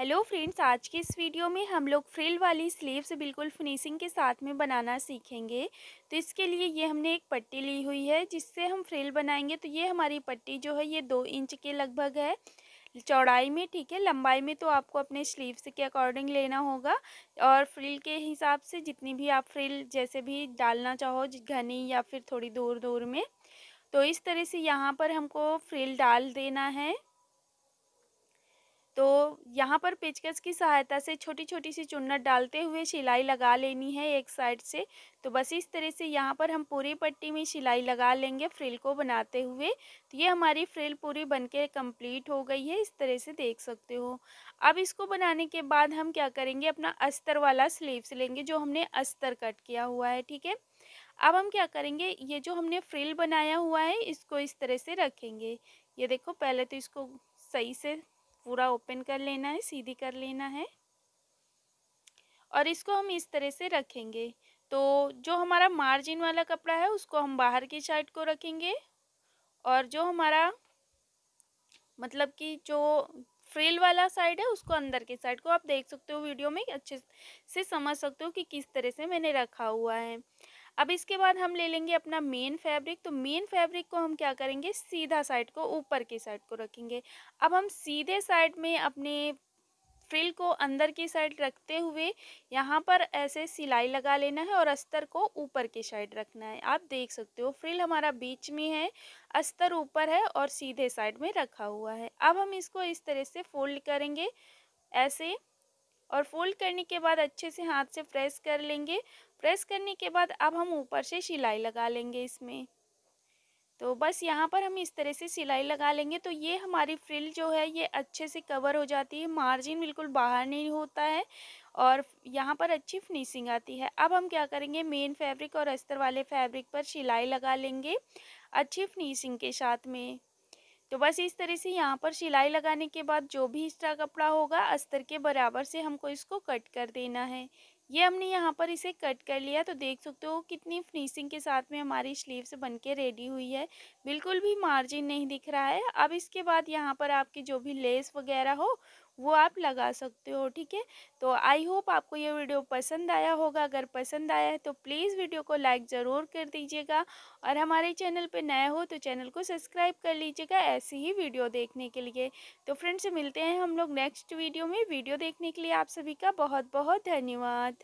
hello friends आज के इस वीडियो में हम लोग फ्रिल वाली स्लीव्स बिल्कुल फिनिशिंग के साथ में बनाना सीखेंगे तो इसके लिए ये हमने एक पट्टी ली हुई है जिससे हम फ्रिल बनाएंगे तो ये हमारी पट्टी जो है ये दो इंच के लगभग है चौड़ाई में ठीक है लंबाई में तो आपको अपने स्लीव्स के अकॉर्डिंग लेना होगा और फ्रिल के हिसाब से जितनी भी आप फ्रिल जैसे भी डालना चाहो घनी या फिर थोड़ी दूर दूर में तो इस तरह से यहाँ पर हमको फ्रिल डाल देना है तो यहाँ पर पेचकस की सहायता से छोटी छोटी सी चुन्नट डालते हुए सिलाई लगा लेनी है एक साइड से तो बस इस तरह से यहाँ पर हम पूरी पट्टी में सिलाई लगा लेंगे फ्रिल को बनाते हुए तो ये हमारी फ्रिल पूरी बनके कंप्लीट हो गई है इस तरह से देख सकते हो अब इसको बनाने के बाद हम क्या करेंगे अपना अस्तर वाला स्लीव्स लेंगे जो हमने अस्तर कट किया हुआ है ठीक है अब हम क्या करेंगे ये जो हमने फ्रिल बनाया हुआ है इसको इस तरह से रखेंगे ये देखो पहले तो इसको सही से पूरा ओपन कर लेना है सीधी कर लेना है और इसको हम इस तरह से रखेंगे तो जो हमारा मार्जिन वाला कपड़ा है उसको हम बाहर की साइड को रखेंगे और जो हमारा मतलब कि जो फ्रिल वाला साइड है उसको अंदर के साइड को आप देख सकते हो वीडियो में अच्छे से समझ सकते हो कि किस तरह से मैंने रखा हुआ है अब इसके बाद हम ले लेंगे अपना मेन फैब्रिक तो मेन फैब्रिक को हम क्या करेंगे सीधा साइड को ऊपर की साइड को रखेंगे अब हम सीधे साइड में अपने फ्रिल को अंदर की साइड रखते हुए यहाँ पर ऐसे सिलाई लगा लेना है और अस्तर को ऊपर की साइड रखना है आप देख सकते हो फ्रिल हमारा बीच में है अस्तर ऊपर है और सीधे साइड में रखा हुआ है अब हम इसको इस तरह से फोल्ड करेंगे ऐसे और फोल्ड करने के बाद अच्छे से हाथ से प्रेस कर लेंगे प्रेस करने के बाद अब हम ऊपर से सिलाई लगा लेंगे इसमें तो बस यहाँ पर हम इस तरह से सिलाई लगा लेंगे तो ये हमारी फ्रिल जो है ये अच्छे से कवर हो जाती है मार्जिन बिल्कुल बाहर नहीं होता है और यहाँ पर अच्छी फिनिशिंग आती है अब हम क्या करेंगे मेन फैब्रिक और अस्तर वाले फैब्रिक पर सिलाई लगा लेंगे अच्छी फिनिशिंग के साथ में तो बस इस तरह से यहाँ पर सिलाई लगाने के बाद जो भी एक्स्ट्रा कपड़ा होगा अस्तर के बराबर से हमको इसको कट कर देना है ये हमने यहाँ पर इसे कट कर लिया तो देख सकते हो कितनी फिनिशिंग के साथ में हमारी स्लीव्स के रेडी हुई है बिल्कुल भी मार्जिन नहीं दिख रहा है अब इसके बाद यहाँ पर आपकी जो भी लेस वगैरह हो वो आप लगा सकते हो ठीक है तो आई होप आपको ये वीडियो पसंद आया होगा अगर पसंद आया है तो प्लीज़ वीडियो को लाइक ज़रूर कर दीजिएगा और हमारे चैनल पे नए हो तो चैनल को सब्सक्राइब कर लीजिएगा ऐसी ही वीडियो देखने के लिए तो फ्रेंड्स मिलते हैं हम लोग नेक्स्ट वीडियो में वीडियो देखने के लिए आप सभी का बहुत बहुत धन्यवाद